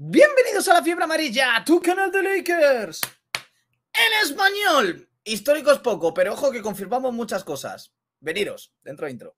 Bienvenidos a la fiebre amarilla, tu canal de Lakers. En español. histórico es poco, pero ojo que confirmamos muchas cosas. Veniros, dentro de intro.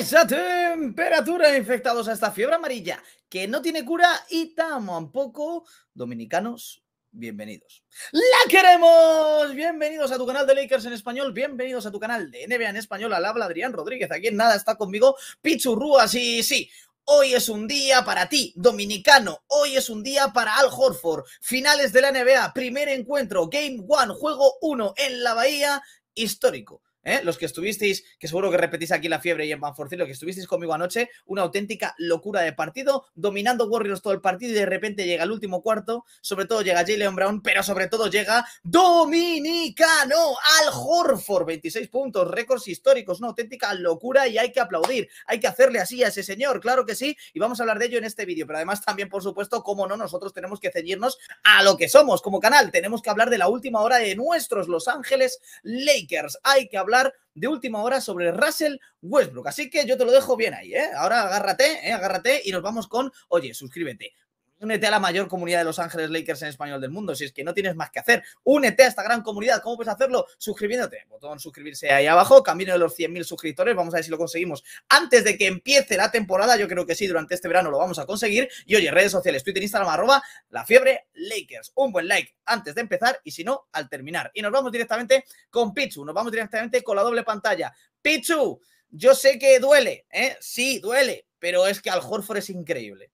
esa temperatura, infectados a esta fiebre amarilla que no tiene cura y tampoco dominicanos. Bienvenidos. ¡La queremos! Bienvenidos a tu canal de Lakers en español, bienvenidos a tu canal de NBA en español, al habla Adrián Rodríguez, aquí en nada está conmigo Pichurrúa. sí, sí, Hoy es un día para ti, dominicano. Hoy es un día para Al Horford. Finales de la NBA, primer encuentro, Game One, juego 1 en la Bahía, histórico. ¿eh? los que estuvisteis, que seguro que repetís aquí la fiebre y en panforcino, los que estuvisteis conmigo anoche, una auténtica locura de partido, dominando Warriors todo el partido y de repente llega el último cuarto, sobre todo llega Jalen Brown, pero sobre todo llega Dominicano al Horford, 26 puntos, récords históricos, una auténtica locura y hay que aplaudir, hay que hacerle así a ese señor, claro que sí, y vamos a hablar de ello en este vídeo, pero además también, por supuesto, como no, nosotros tenemos que ceñirnos a lo que somos como canal, tenemos que hablar de la última hora de nuestros Los Ángeles Lakers, hay que hablar de última hora sobre Russell Westbrook. Así que yo te lo dejo bien ahí, ¿eh? Ahora agárrate, ¿eh? agárrate y nos vamos con, oye, suscríbete, únete a la mayor comunidad de Los Ángeles Lakers en español del mundo. Si es que no tienes más que hacer, únete a esta gran comunidad. ¿Cómo puedes hacerlo? Suscribiéndote. Botón suscribirse ahí abajo. Camino de los 100.000 suscriptores. Vamos a ver si lo conseguimos antes de que empiece la temporada. Yo creo que sí, durante este verano lo vamos a conseguir. Y oye, redes sociales, Twitter, Instagram, arroba, la fiebre Lakers. Un buen like antes de empezar y si no, al terminar. Y nos vamos directamente con Pichu. Nos vamos directamente con la doble pantalla. Pichu, yo sé que duele, ¿eh? Sí, duele, pero es que Al Horford es increíble.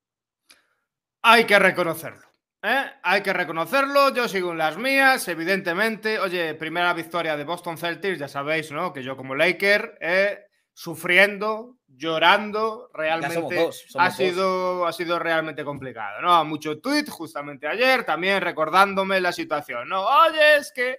Hay que reconocerlo. ¿eh? Hay que reconocerlo, yo sigo en las mías, evidentemente. Oye, primera victoria de Boston Celtics, ya sabéis, ¿no? Que yo como Laker, ¿eh? sufriendo, llorando, realmente ha, sido, ha sido realmente complicado, ¿no? Mucho tweet justamente ayer, también recordándome la situación, ¿no? Oye, es que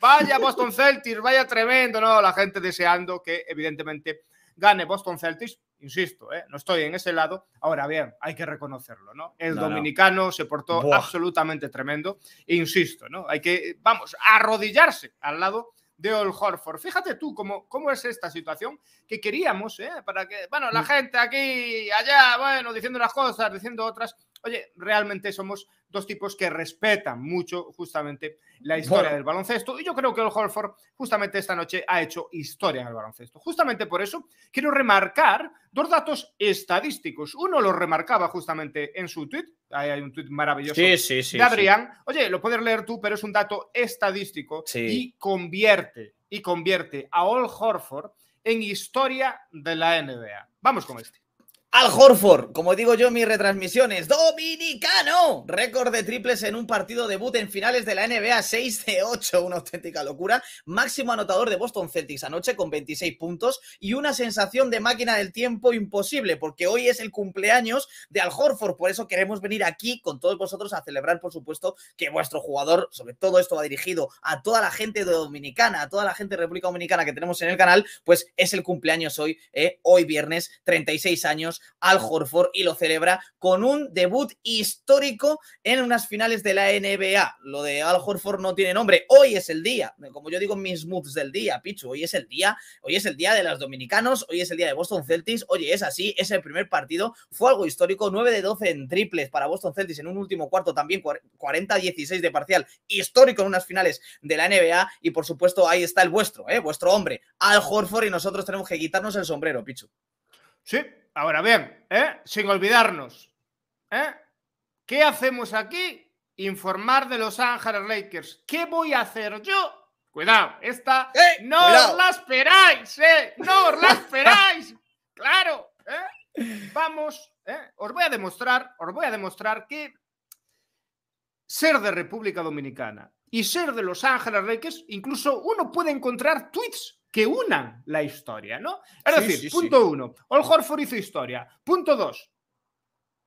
vaya Boston Celtics, vaya tremendo, ¿no? La gente deseando que evidentemente gane Boston Celtics, Insisto, ¿eh? no estoy en ese lado. Ahora bien, hay que reconocerlo, ¿no? El dominicano se portó absolutamente tremendo. E insisto, ¿no? Hay que, vamos, arrodillarse al lado de ol Horford. Fíjate tú cómo, cómo es esta situación que queríamos, ¿eh? Para que, bueno, la mm. gente aquí, allá, bueno, diciendo unas cosas, diciendo otras. Oye, realmente somos dos tipos que respetan mucho justamente la historia del baloncesto y yo creo que el Horford justamente esta noche ha hecho historia en el baloncesto. Justamente por eso quiero remarcar dos datos estadísticos. Uno lo remarcaba justamente en su tweet, ahí hay un tweet maravilloso de Adrián. Oye, lo puedes leer tú, pero es un dato estadístico y convierte y convierte a Old Horford en historia de la NBA. Vamos con este. Al Horford, como digo yo en mis retransmisiones, dominicano, récord de triples en un partido debut en finales de la NBA, 6 de 8, una auténtica locura, máximo anotador de Boston Celtics anoche con 26 puntos y una sensación de máquina del tiempo imposible, porque hoy es el cumpleaños de Al Horford, por eso queremos venir aquí con todos vosotros a celebrar, por supuesto, que vuestro jugador, sobre todo esto va dirigido a toda la gente dominicana, a toda la gente de República Dominicana que tenemos en el canal, pues es el cumpleaños hoy, eh, hoy viernes, 36 años al Horford y lo celebra con un debut histórico en unas finales de la NBA. Lo de Al Horford no tiene nombre. Hoy es el día, como yo digo, mis moods del día, Pichu. Hoy es el día, hoy es el día de los dominicanos, hoy es el día de Boston Celtics. Oye, es así, es el primer partido, fue algo histórico, 9 de 12 en triples para Boston Celtics en un último cuarto también 40-16 de parcial, histórico en unas finales de la NBA y por supuesto ahí está el vuestro, ¿eh? vuestro hombre, Al Horford y nosotros tenemos que quitarnos el sombrero, Pichu. Sí, Ahora bien, ¿eh? sin olvidarnos, ¿eh? ¿qué hacemos aquí? Informar de los Ángeles Lakers. ¿Qué voy a hacer yo? Cuidado, esta eh, no os la esperáis, ¿eh? No os la esperáis. claro, Vamos, os voy a demostrar, os voy a demostrar que ser de República Dominicana y ser de Los Ángeles Lakers, incluso uno puede encontrar tweets que unan la historia, ¿no? Es decir, punto uno, All Horford hizo historia. Punto dos,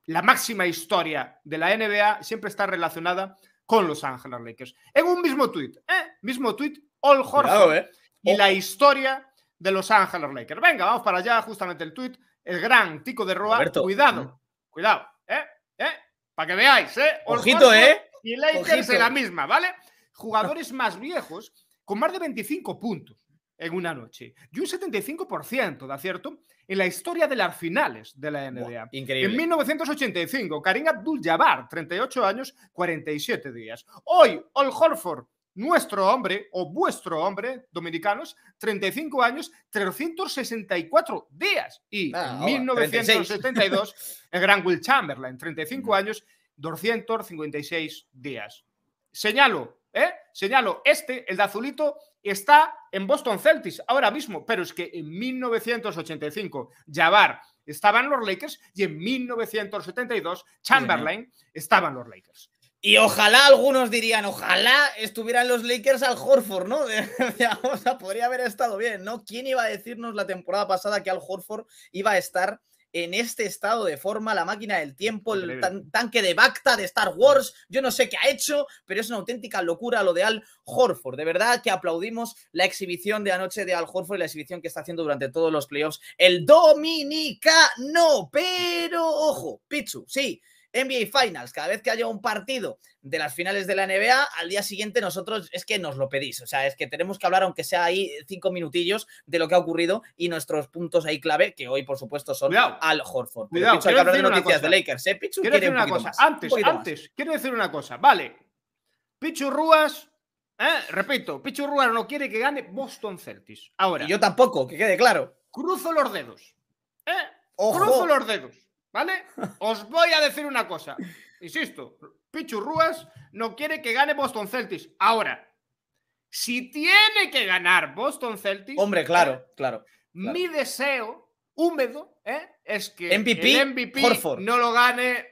la máxima historia de la NBA siempre está relacionada con Los Ángeles Lakers. En un mismo tuit, ¿eh? Mismo tuit, All Horford ¿eh? y la historia de Los Ángeles Lakers. Venga, vamos para allá, justamente el tuit, el gran Tico de Roa. Cuidado, mm. cuidado, ¿eh? ¿Eh? Para que veáis, ¿eh? Ojito, ¿eh? Y Lakers Ojito. en la misma, ¿vale? Jugadores más viejos con más de 25 puntos en una noche y un 75% de acierto en la historia de las finales de la NBA. increíble. En 1985, Karim Abdul-Jabbar, 38 años, 47 días. Hoy, Ol Horford, nuestro hombre o vuestro hombre, dominicanos, 35 años, 364 días. Y en 1972, ah, el gran Will Chamberlain, 35 mm. años, 256 días. Señalo, ¿eh? Señalo, este, el de azulito, está en Boston Celtics ahora mismo, pero es que en 1985 Jabbar estaban los Lakers y en 1972 Chamberlain ¿eh? estaban los Lakers. Y ojalá, algunos dirían, ojalá estuvieran los Lakers al Horford, ¿no? o sea, podría haber estado bien, ¿no? ¿Quién iba a decirnos la temporada pasada que al Horford iba a estar en este estado de forma, la máquina del tiempo, el tanque de Bacta de Star Wars, yo no sé qué ha hecho, pero es una auténtica locura lo de Al Horford. De verdad que aplaudimos la exhibición de anoche de Al Horford y la exhibición que está haciendo durante todos los playoffs el dominicano. Pero ojo, Pichu, sí, NBA Finals. Cada vez que haya un partido de las finales de la NBA, al día siguiente nosotros es que nos lo pedís. O sea, es que tenemos que hablar, aunque sea ahí cinco minutillos, de lo que ha ocurrido y nuestros puntos ahí clave, que hoy, por supuesto, son Al Horford. noticias de Lakers. ¿eh? quiero decir una cosa. antes, antes, quiero decir una cosa. Vale. Pichu Rúas ¿eh? Repito, Pichu Rúas no quiere que gane Boston Celtics. Ahora. yo tampoco, que quede claro. Cruzo los dedos. ¿eh? Cruzo los dedos. ¿Vale? Os voy a decir una cosa. Insisto, Pichu no quiere que gane Boston Celtics. Ahora, si tiene que ganar Boston Celtics. Hombre, ¿eh? claro, claro. Mi deseo húmedo ¿eh? es que MVP, no lo gane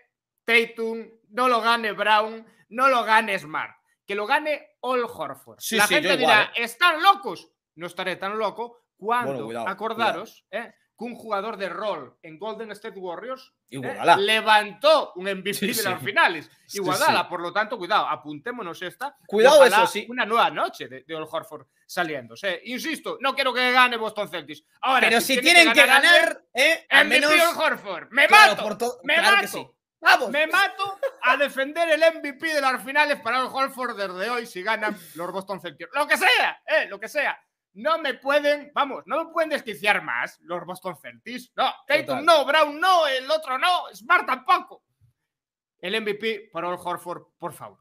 Tatum, no lo gane Brown, no lo gane Smart. Que lo gane All Horford. La gente dirá, ¿eh? ¿están locos? No estaré tan loco cuando, acordaros, ¿eh? que un jugador de rol en Golden State Warriors eh, levantó un MVP de las finales. Iguadala, por lo tanto, cuidado, apuntémonos esta. Cuidado eso, sí. Una nueva noche de, de Old Horford saliendo. Eh, insisto, no quiero que gane Boston Celtics. Ahora, Pero si, tienen, que ganar, eh, MVP menos... Me mato, me mato. Vamos. Me mato a defender el MVP de las finales para el Horford desde hoy si ganan los Boston Celtics. Lo que sea, lo que sea no me pueden, vamos, no me pueden desquiciar más los Boston Celtics. No, Tatum no, Brown no, el otro no, Smart tampoco. El MVP para el Horford, por favor.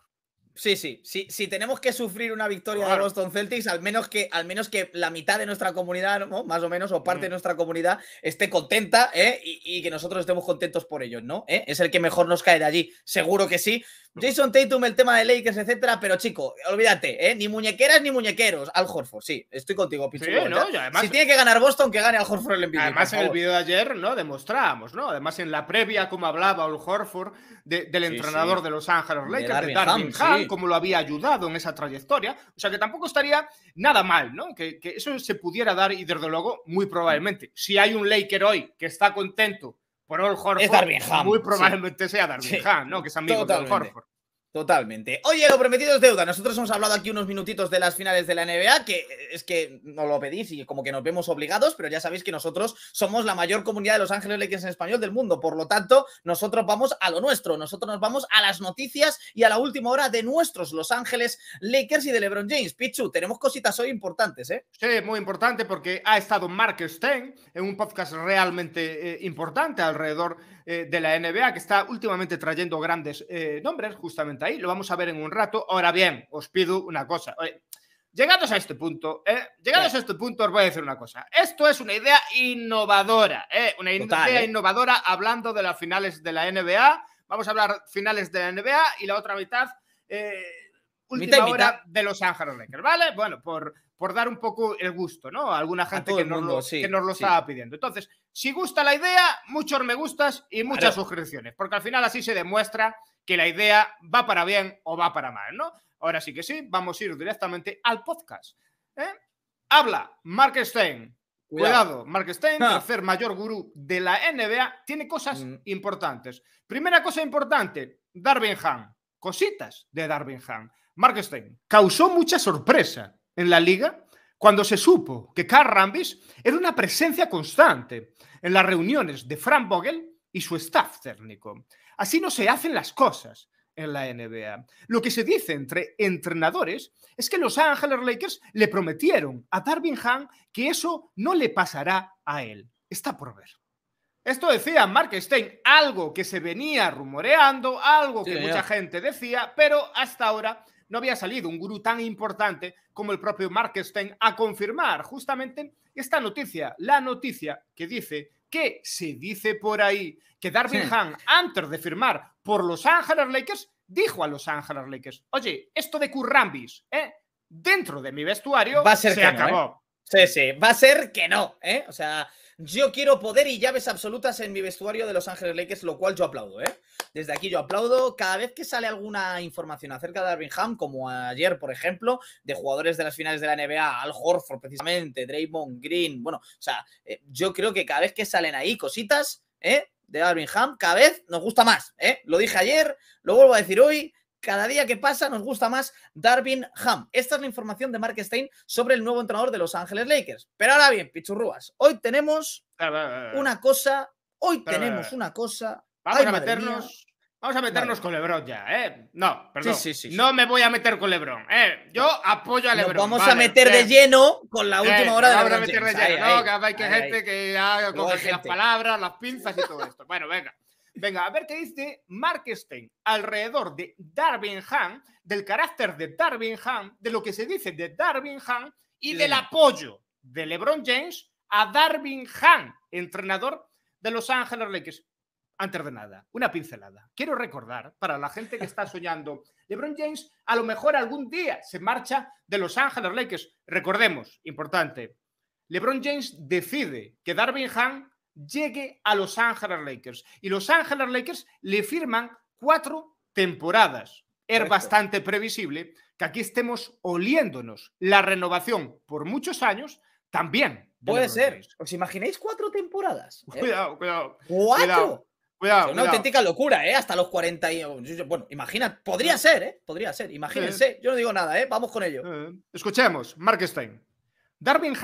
Sí, sí, sí, si tenemos que sufrir una victoria de los Boston Celtics, al menos, que, al menos que la mitad de nuestra comunidad, más o menos, o mm. parte de nuestra comunidad esté contenta ¿eh? y, que nosotros estemos contentos por ellos, ¿no? ¿Eh? Es el que mejor nos cae de allí, seguro que sí. Jason Tatum, el tema de Lakers, etcétera, pero chico, olvídate, ¿eh? ni muñequeras ni muñequeros. Al Horford, sí, estoy contigo, Si tiene que ganar Boston, que gane Al Horford el Además, en el video de ayer, ¿no? ¿no? Además, en la previa, como hablaba Al Horford del entrenador de Los Ángeles Lakers, de Darwin, como lo había ayudado en esa trayectoria. O sea, que tampoco estaría nada mal, ¿no? Que, que eso se pudiera dar y desde luego, muy probablemente. Si hay un Laker hoy que está contento por Old Horford, muy probablemente sea Darby sí. ¿no? Que es amigo del de Old Horford. Totalmente. Oye, lo prometido es deuda. Nosotros hemos hablado aquí unos minutitos de las finales de la NBA, que es que no lo pedís y como que nos vemos obligados, pero ya sabéis que nosotros somos la mayor comunidad de Los Ángeles Lakers en español del mundo. Por lo tanto, nosotros vamos a lo nuestro. Nosotros nos vamos a las noticias y a la última hora de nuestros Los Ángeles Lakers y de LeBron James. Pichu, tenemos cositas hoy importantes, ¿eh? Sí, muy importante porque ha estado Mark Stein en un podcast realmente eh, importante alrededor eh, de la NBA que está últimamente trayendo grandes eh, nombres, justamente ahí, lo vamos a ver en un rato. Ahora bien, os pido una cosa. llegados a este punto, ¿eh? llegados a este punto, os voy a decir una cosa. Esto es una idea innovadora, ¿eh? una idea ¿eh? innovadora hablando de las finales de la NBA. Vamos a hablar finales de la NBA y la otra mitad última hora de Los Ángeles Lakers, ¿vale? Bueno, por, por dar un poco el gusto, ¿no? A alguna gente que, nos lo, lo, estaba pidiendo. Entonces, si gusta la idea, muchos me gustas y muchas suscripciones, porque al final así se demuestra que la idea va para bien o va para mal, ¿no? Ahora sí que sí, vamos a ir directamente al podcast. ¿eh? Habla Mark Stein. Cuidado, Mark Stein, ah. tercer mayor gurú de la NBA, tiene cosas mm. importantes. Primera cosa importante, Darwin Ham. Cositas de Darwin. Ham. Mark Stein causó mucha sorpresa en la liga cuando se supo que Carl Rambis era una presencia constante en las reuniones de Frank Vogel y su staff técnico. Así no se hacen las cosas en la NBA. Lo que se dice entre entrenadores es que los Angeles Lakers le prometieron a Darvin Ham que eso no le pasará a él. Está por ver. Esto decía Mark Stein, algo que se venía rumoreando, algo que mucha gente decía, pero hasta ahora no había salido un gurú tan importante como el propio Mark Stein a confirmar justamente esta noticia, la noticia que dice que se dice por ahí que Darwin hahn antes de firmar por Los Ángeles Lakers, dijo a Los Ángeles Lakers, oye, esto de Currambis, ¿eh? dentro de mi vestuario, Va a ser se ¿eh? acabó. Sí, sí, va a ser que no, ¿eh? O sea, yo quiero poder y llaves absolutas en mi vestuario de Los Ángeles Lakers, lo cual yo aplaudo, ¿eh? Desde aquí yo aplaudo cada vez que sale alguna información acerca de Arvin Ham, como ayer, por ejemplo, de jugadores de las finales de la NBA, Al Horford precisamente, Draymond Green, bueno, o sea, eh, yo creo que cada vez que salen ahí cositas, ¿eh? De Arvin Ham, cada vez nos gusta más, ¿eh? Lo dije ayer, lo vuelvo a decir hoy, cada día que pasa nos gusta más Darwin Ham. Esta es la información de Mark Stein sobre el nuevo entrenador de Los Ángeles Lakers. Pero ahora bien, pichurruas, hoy tenemos ah, ah, ah, una cosa, hoy tenemos eh, una cosa. Vamos a meternos. Vamos a meternos con Lebron ya, ¿eh? No, perdón. Sí, sí, no me voy a meter con Lebron, ¿eh? Yo apoyo a Lebron. vamos a meter de lleno con la eh, última hora de Lebron. meter hay gente que las palabras, las pinzas y todo esto. bueno, venga. Venga, a ver qué dice Mark Stein alrededor de Darvin han del carácter de Darvin han de lo que se dice de Darvin han y del apoyo de LeBron James a Darvin han entrenador de Los Ángeles Lakers. Antes de nada, una pincelada. Quiero recordar para la gente que está soñando, LeBron James a lo mejor algún día se marcha de Los Ángeles Lakers. Recordemos, importante, LeBron James decide que Darvin Han llegue a Los Angeles Lakers. Y Los Ángeles Lakers le firman cuatro temporadas. Es bastante previsible que aquí estemos oliéndonos la renovación por muchos años también. Puede ser. ¿Os imagináis cuatro temporadas? Cuidado, cuidado. ¿Cuatro? una auténtica locura, ¿eh? Hasta los 40 y... Bueno, imagina, podría ah. ser, ¿eh? Podría ser, imagínense. Eh. Yo no digo nada, ¿eh? Vamos con ello. Eh, escuchemos, Mark Stein. Darwin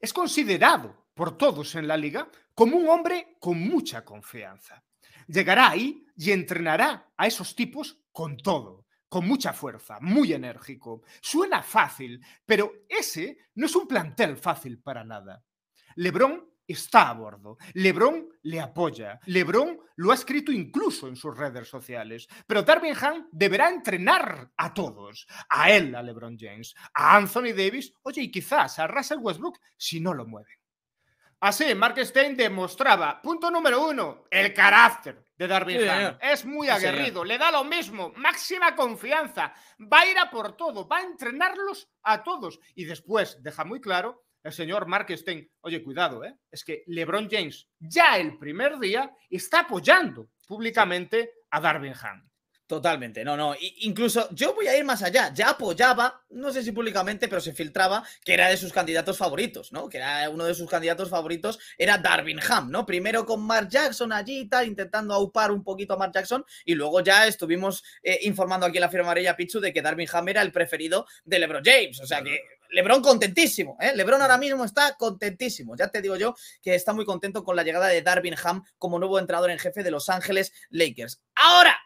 es considerado por todos en la liga como un hombre con mucha confianza. Llegará ahí y entrenará a esos tipos con todo, con mucha fuerza, muy enérgico. Suena fácil, pero ese no es un plantel fácil para nada. Lebron está a bordo. Lebron le apoya. Lebron lo ha escrito incluso en sus redes sociales. Pero han deberá entrenar a todos. A él, a Lebron James, a Anthony Davis, oye, y quizás a Russell Westbrook si no lo mueven. Así, Mark Stein demostraba, punto número uno, el carácter de Darwin Ham. Es muy aguerrido, le da lo mismo, máxima confianza, va a ir a por todo, va a entrenarlos a todos. Y después deja muy claro el señor Mark Stein, oye, cuidado, ¿eh? es que LeBron James ya el primer día está apoyando públicamente a Darwin Ham. Totalmente, no, no. incluso yo voy a ir más allá. Ya apoyaba, no sé si públicamente, pero se filtraba que era de sus candidatos favoritos, ¿no? Que era uno de sus candidatos favoritos, era Darwin Ham, ¿no? Primero con Mark Jackson allí y tal, intentando aupar un poquito a Mark Jackson, y luego ya estuvimos eh, informando aquí en la firma amarilla Pichu de que Darwin Ham era el preferido de LeBron James. O sea que Lebron contentísimo, ¿eh? Lebron ahora mismo está contentísimo. Ya te digo yo que está muy contento con la llegada de Darvin Ham como nuevo entrenador en jefe de Los Ángeles Lakers. Ahora,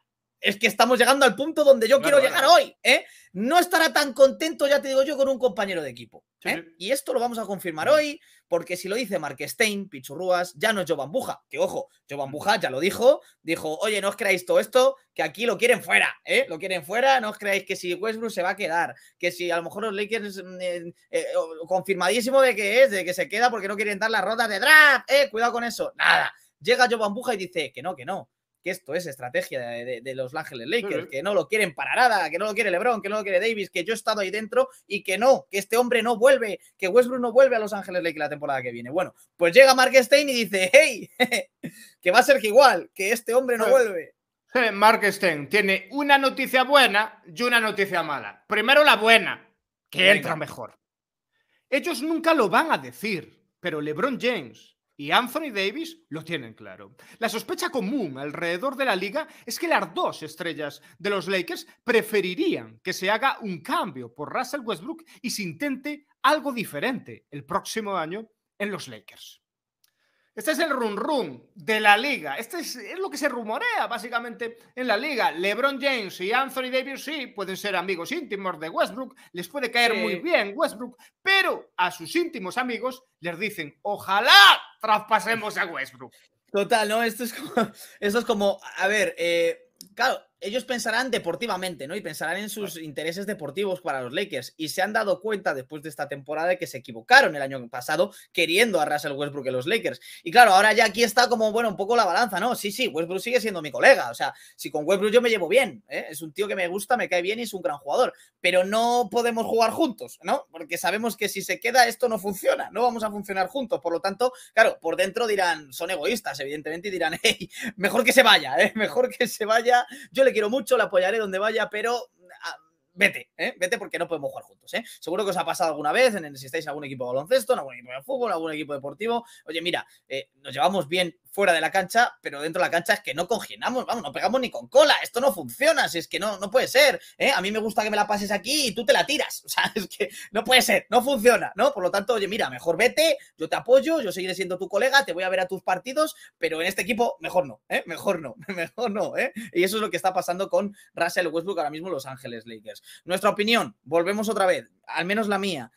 es que estamos llegando al punto donde yo quiero llegar hoy. ¿eh? No estará tan contento, ya te digo yo, con un compañero de equipo. ¿eh? Y esto lo vamos a confirmar mm. hoy, porque si lo dice Stein, Pichurruas, ya no es Jovan Buja. Que ojo, Jovan Buja ya lo dijo. Dijo, oye, no os creáis todo esto, que aquí lo quieren fuera. ¿eh? Lo quieren fuera, no os creáis que si Westbrook se va a quedar, que si a lo mejor los Lakers, mm, eh, confirmadísimo de que es, de que se queda porque no quieren dar las ronda de draft. Cuidado con eso. Nada. Llega Jovan Buja y dice que no, que no que esto es estrategia de, Los Ángeles Lakers, que no lo quieren para nada, que no lo quiere LeBron, que no lo quiere Davis, que yo he estado ahí dentro y que no, que este hombre no vuelve, que Westbrook no vuelve a Los Ángeles Lakers la temporada que viene. Bueno, pues llega Mark Stein y dice, hey, que va a ser que igual, que este hombre no vuelve. Mark Stein tiene una noticia buena y una noticia mala. Primero la buena, que entra mejor. Ellos nunca lo van a decir, pero LeBron James y Anthony Davis lo tienen claro. La sospecha común alrededor de la liga es que las dos estrellas de los Lakers preferirían que se haga un cambio por Russell Westbrook y se intente algo diferente el próximo año en los Lakers. Este es el run run de la liga. Este es, lo que se rumorea básicamente en la liga. LeBron James y Anthony Davis sí pueden ser amigos íntimos de Westbrook, les puede caer muy bien Westbrook, pero a sus íntimos amigos les dicen, ojalá traspasemos a Westbrook. Total, ¿no? Esto es como, esto es como a ver, eh, claro, ellos pensarán deportivamente, ¿no? Y pensarán en sus intereses deportivos para los Lakers. Y se han dado cuenta después de esta temporada de que se equivocaron el año pasado queriendo arrasar el Westbrook en los Lakers. Y claro, ahora ya aquí está como, bueno, un poco la balanza, ¿no? Sí, sí, Westbrook sigue siendo mi colega. O sea, si con Westbrook yo me llevo bien, ¿eh? es un tío que me gusta, me cae bien y es un gran jugador. Pero no podemos jugar juntos, ¿no? Porque sabemos que si se queda esto no funciona, no vamos a funcionar juntos. Por lo tanto, claro, por dentro dirán, son egoístas, evidentemente, y dirán, hey, mejor que se vaya, ¿eh? mejor que se vaya. Yo le quiero mucho, la apoyaré donde vaya, pero ah, vete, ¿eh? vete porque no podemos jugar juntos. ¿eh? Seguro que os ha pasado alguna vez, en si estáis algún equipo de baloncesto, en algún equipo de fútbol, algún equipo deportivo. Oye, mira, eh, nos llevamos bien fuera de la cancha, pero dentro de la cancha es que no congenamos, vamos, no pegamos ni con cola, esto no funciona, si es que no, no puede ser, ¿eh? a mí me gusta que me la pases aquí y tú te la tiras, o sea, es que no puede ser, no funciona, ¿no? Por lo tanto, oye, mira, mejor vete, yo te apoyo, yo seguiré siendo tu colega, te voy a ver a tus partidos, pero en este equipo mejor no, ¿eh? mejor no, mejor no, ¿eh? y eso es lo que está pasando con Russell Westbrook ahora mismo Los Ángeles Lakers. Nuestra opinión, volvemos otra vez, al menos la mía.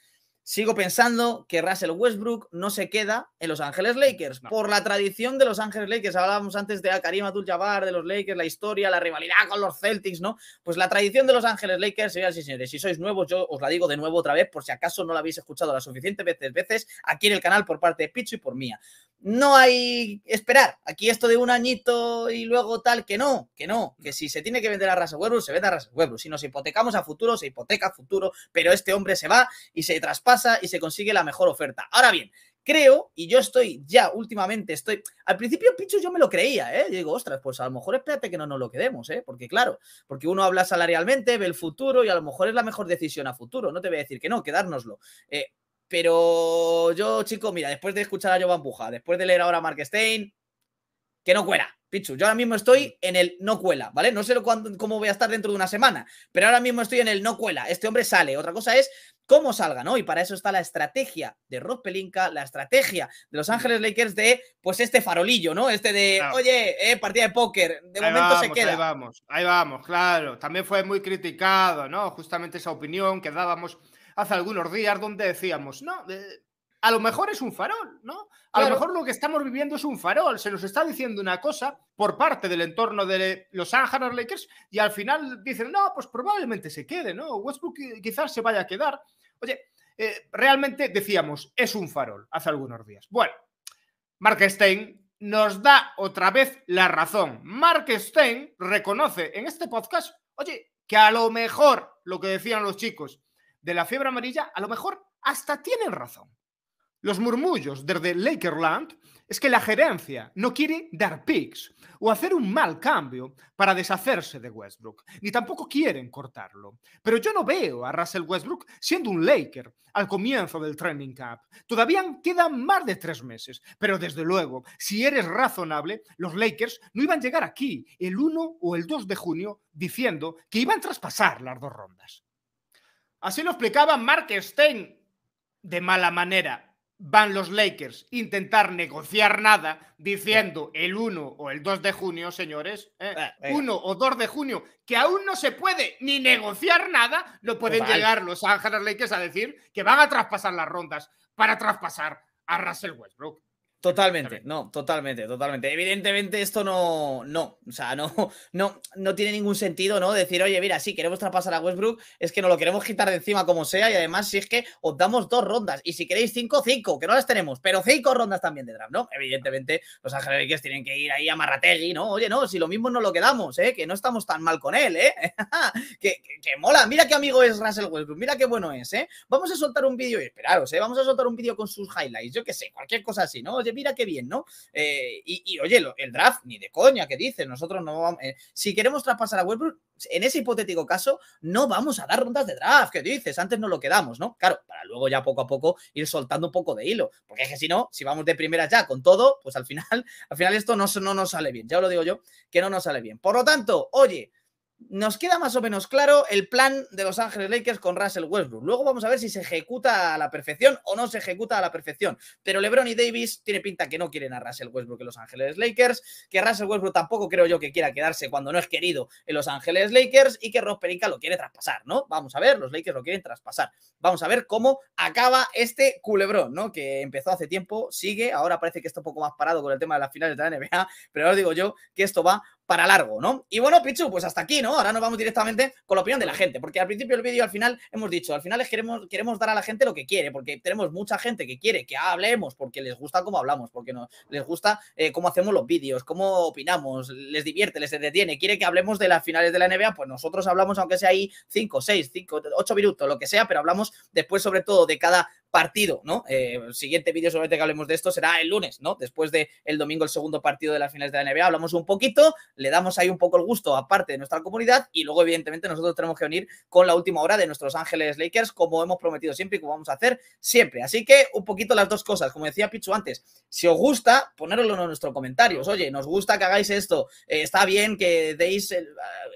Sigo pensando que Russell Westbrook no se queda en Los Ángeles Lakers por la tradición de Los Ángeles Lakers. Hablábamos antes de Karim Abdul-Jabbar, de los Lakers, la historia, la rivalidad con los Celtics, ¿no? Pues la tradición de Los Ángeles Lakers, señoras y señores, si sois nuevos, yo os la digo de nuevo otra vez por si acaso no la habéis escuchado las suficientes veces, veces aquí en el canal por parte de Pichu y por mía. No hay esperar. Aquí esto de un añito y luego tal, que no, que no, que si se tiene que vender a Russell Westbrook, se vende a Russell Westbrook. Si nos hipotecamos a futuro, se hipoteca a futuro, pero este hombre se va y se traspasa y se consigue la mejor oferta. Ahora bien, creo, y yo estoy ya últimamente, estoy. Al principio, Pichu, yo me lo creía, ¿eh? Yo digo, ostras, pues a lo mejor espérate que no nos lo quedemos, ¿eh? Porque claro, porque uno habla salarialmente, ve el futuro y a lo mejor es la mejor decisión a futuro. No te voy a decir que no, quedárnoslo. Eh, pero yo, chico, mira, después de escuchar a Jovan Buja, después de leer ahora a Mark Stein, que no cuela. Pichu, yo ahora mismo estoy en el no cuela, ¿vale? No sé cuándo, cómo voy a estar dentro de una semana, pero ahora mismo estoy en el no cuela. Este hombre sale. Otra cosa es cómo salgan Y Para eso está la estrategia de Rob Pelinka, la estrategia de Los Ángeles Lakers de, pues, este farolillo, ¿no? Este de, oye, eh, partida de póker, de momento se queda. Ahí vamos, ahí vamos, claro. También fue muy criticado, ¿no? Justamente esa opinión que dábamos hace algunos días donde decíamos, no, eh, a lo mejor es un farol, ¿no? A lo mejor lo que estamos viviendo es un farol, se nos está diciendo una cosa por parte del entorno de los Ángeles Lakers y al final dicen, no, pues probablemente se quede, ¿no? Westbrook quizás se vaya a quedar. Oye, eh, realmente decíamos, es un farol hace algunos días. Bueno, Mark Stein nos da otra vez la razón. Mark Stein reconoce en este podcast, oye, que a lo mejor lo que decían los chicos de la fiebre amarilla, a lo mejor hasta tienen razón. Los murmullos desde Lakerland es que la gerencia no quiere dar picks o hacer un mal cambio para deshacerse de Westbrook, ni tampoco quieren cortarlo. Pero yo no veo a Russell Westbrook siendo un Laker al comienzo del training camp. Todavía quedan más de tres meses, pero desde luego, si eres razonable, los Lakers no iban a llegar aquí el 1 o el 2 de junio diciendo que iban a traspasar las dos rondas. Así lo explicaba Mark Stein de mala manera, van los Lakers a intentar negociar nada diciendo el 1 o el 2 de junio, señores, 1 ¿eh? ah, o 2 de junio, que aún no se puede ni negociar nada, no pueden llegar los Ángeles Lakers a decir que van a traspasar las rondas para traspasar a Russell Westbrook. Totalmente, no, totalmente, totalmente. Evidentemente esto no, no, o sea, no, no, no tiene ningún sentido, ¿no? Decir, oye, mira, si queremos traspasar a Westbrook, es que nos lo queremos quitar de encima como sea y además si es que os damos dos rondas y si queréis cinco, cinco, que no las tenemos, pero cinco rondas también de draft, ¿no? Evidentemente los Ángeles tienen que ir ahí a Marrategui, ¿no? Oye, no, si lo mismo no lo quedamos, ¿eh? Que no estamos tan mal con él, ¿eh? que, que, mola, mira qué amigo es Russell Westbrook, mira qué bueno es, ¿eh? Vamos a soltar un vídeo, y esperaros, ¿eh? Vamos a soltar un vídeo con sus highlights, yo qué sé, cualquier cosa así, ¿no? mira qué bien, ¿no? Eh, y, oye, el draft, ni de coña, que dice, nosotros no vamos. Eh, si queremos traspasar a Westbrook, en ese hipotético caso, no vamos a dar rondas de draft, que dices, antes no lo quedamos, ¿no? Claro, para luego ya poco a poco ir soltando un poco de hilo, porque es que si no, si vamos de primera ya con todo, pues al final, al final esto no, no nos sale bien, ya lo digo yo, que no nos sale bien. Por lo tanto, oye, nos queda más o menos claro el plan de Los Ángeles Lakers con Russell Westbrook. Luego vamos a ver si se ejecuta a la perfección o no se ejecuta a la perfección. Pero LeBron y Davis tiene pinta que no quieren a Russell Westbrook en Los Ángeles Lakers, que Russell Westbrook tampoco creo yo que quiera quedarse cuando no es querido en Los Ángeles Lakers y que Ross perica lo quiere traspasar, ¿no? Vamos a ver, los Lakers lo quieren traspasar. Vamos a ver cómo acaba este culebrón, ¿no? Que empezó hace tiempo, sigue, ahora parece que está un poco más parado con el tema de las finales de la NBA, pero ahora digo yo que esto va para largo, ¿no? Y bueno, Pichu, pues hasta aquí, ¿no? Ahora nos vamos directamente con la opinión de la gente, porque al principio del vídeo, al final, hemos dicho, al final queremos, queremos dar a la gente lo que quiere, porque tenemos mucha gente que quiere que hablemos, porque les gusta cómo hablamos, porque les gusta eh, cómo hacemos los vídeos, cómo opinamos, les divierte, les detiene, quiere que hablemos de las finales de la NBA, pues nosotros hablamos, aunque sea ahí 5, 6, 5, 8 minutos, lo que sea, pero hablamos después sobre todo de cada partido, ¿no? Eh, el siguiente vídeo sobre que hablemos de esto será el lunes, ¿no? Después del el domingo, el segundo partido de las finales de la NBA, hablamos un poquito, le damos ahí un poco el gusto a parte de nuestra comunidad y luego, evidentemente, nosotros tenemos que unir con la última hora de nuestros Ángeles Lakers, como hemos prometido siempre y como vamos a hacer siempre. Así que un poquito las dos cosas, como decía Pichu antes, si os gusta, ponedlo en nuestros comentarios, oye, nos gusta que hagáis esto, eh, está bien que deis eh,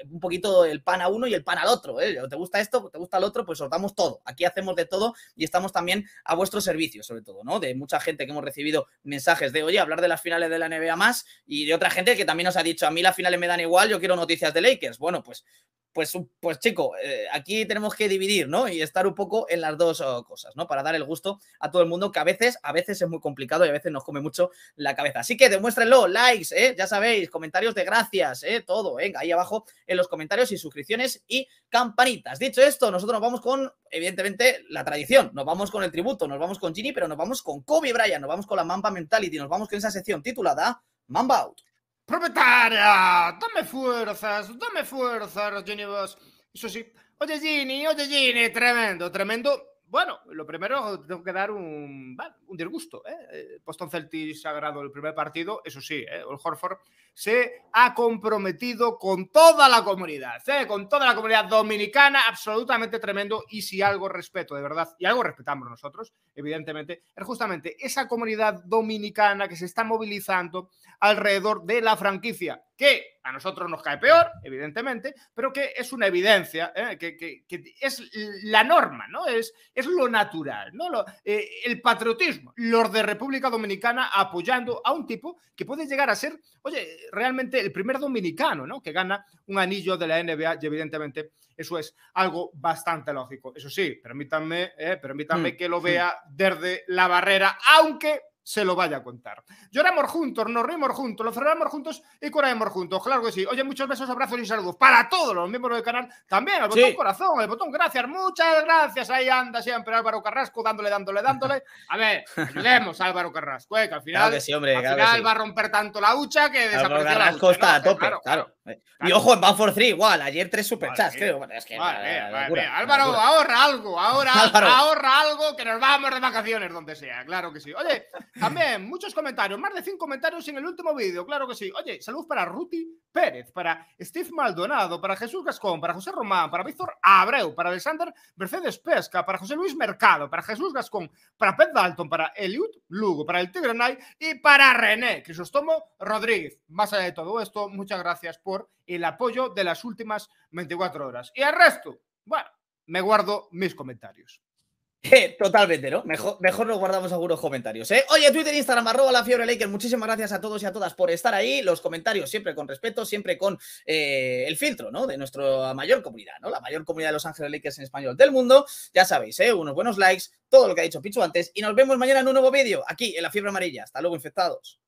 un poquito el pan a uno y el pan al otro, ¿eh? ¿Te gusta esto? ¿Te gusta el otro? Pues os damos todo, aquí hacemos de todo y estamos también a vuestro servicio, sobre todo, ¿no? De mucha gente que hemos recibido mensajes de, oye, hablar de las finales de la NBA más, y de otra gente que también nos ha dicho, a mí las finales me dan igual, yo quiero noticias de Lakers. Bueno, pues pues, pues chico, eh, aquí tenemos que dividir, ¿no? Y estar un poco en las dos oh, cosas, ¿no? Para dar el gusto a todo el mundo, que a veces, a veces es muy complicado y a veces nos come mucho la cabeza. Así que demuéstrenlo, likes, ¿eh? Ya sabéis, comentarios de gracias, ¿eh? Todo, venga, ahí abajo en los comentarios y suscripciones y campanitas. Dicho esto, nosotros nos vamos con, evidentemente, la tradición, nos vamos con el tributo, nos vamos con Ginny, pero nos vamos con Kobe Bryant, nos vamos con la Mamba Mentality, nos vamos con esa sección titulada Mamba Out. Propietaria, dame fuerzas, dame fuerzas, Ginny Eso sí. Oye, Ginny, oye, Ginny, tremendo, tremendo bueno, lo primero tengo que dar un, disgusto. ¿eh? ¿eh? Boston Celtics ha ganado el primer partido, eso sí, el ¿eh? Horford se ha comprometido con toda la comunidad, ¿eh? con toda la comunidad dominicana, absolutamente tremendo. Y si algo respeto, de verdad, y algo respetamos nosotros, evidentemente, es justamente esa comunidad dominicana que se está movilizando alrededor de la franquicia que a nosotros nos cae peor, evidentemente, pero que es una evidencia, ¿eh? que, es la norma, ¿no? Es, es lo natural, ¿no? Lo, eh, el patriotismo, los de República Dominicana apoyando a un tipo que puede llegar a ser, oye, realmente el primer dominicano, ¿no? Que gana un anillo de la NBA y evidentemente eso es algo bastante lógico. Eso sí, permítanme, ¿eh? permítanme mm, que lo mm. vea desde la barrera, aunque se lo vaya a contar. Lloramos juntos, nos rimos juntos, lo cerramos juntos y corremos juntos. Claro que sí. Oye, muchos besos, abrazos y saludos para todos los miembros del canal. También al botón corazón, al botón gracias, muchas gracias. Ahí anda siempre Álvaro Carrasco, dándole, dándole, dándole. A ver, leemos Álvaro Carrasco, eh, que al final, hombre, va a romper tanto la hucha que desaparece Álvaro Carrasco está a tope, claro. Eh, y ojo, en for three, igual, ayer tres superchats, creo. Álvaro, ahorra algo, ahora ahorra algo que nos vamos de vacaciones donde sea, claro que sí. Oye, también muchos comentarios, más de 100 comentarios en el último vídeo, claro que sí. Oye, salud para Ruti, Pérez, para Steve Maldonado, para Jesús Gascón, para José Román, para Víctor Abreu, para Alexander Mercedes Pesca, para José Luis Mercado, para Jesús Gascón, para Pet Dalton, para Eliud Lugo, para el Tigre Nay y para René Crisostomo Rodríguez. Más allá de todo esto, muchas gracias por el apoyo de las últimas 24 horas. Y al resto, bueno, me guardo mis comentarios. Totalmente, ¿no? Mejor, mejor nos guardamos algunos comentarios, ¿eh? Oye, Twitter, Instagram, arroba la fiebre Lakers. Muchísimas gracias a todos y a todas por estar ahí. Los comentarios siempre con respeto, siempre con eh, el filtro, ¿no? De nuestra mayor comunidad, ¿no? La mayor comunidad de Los Ángeles Lakers en español del mundo. Ya sabéis, ¿eh? Unos buenos likes, todo lo que ha dicho Pichu antes. Y nos vemos mañana en un nuevo vídeo aquí en La Fiebre Amarilla. Hasta luego, infectados.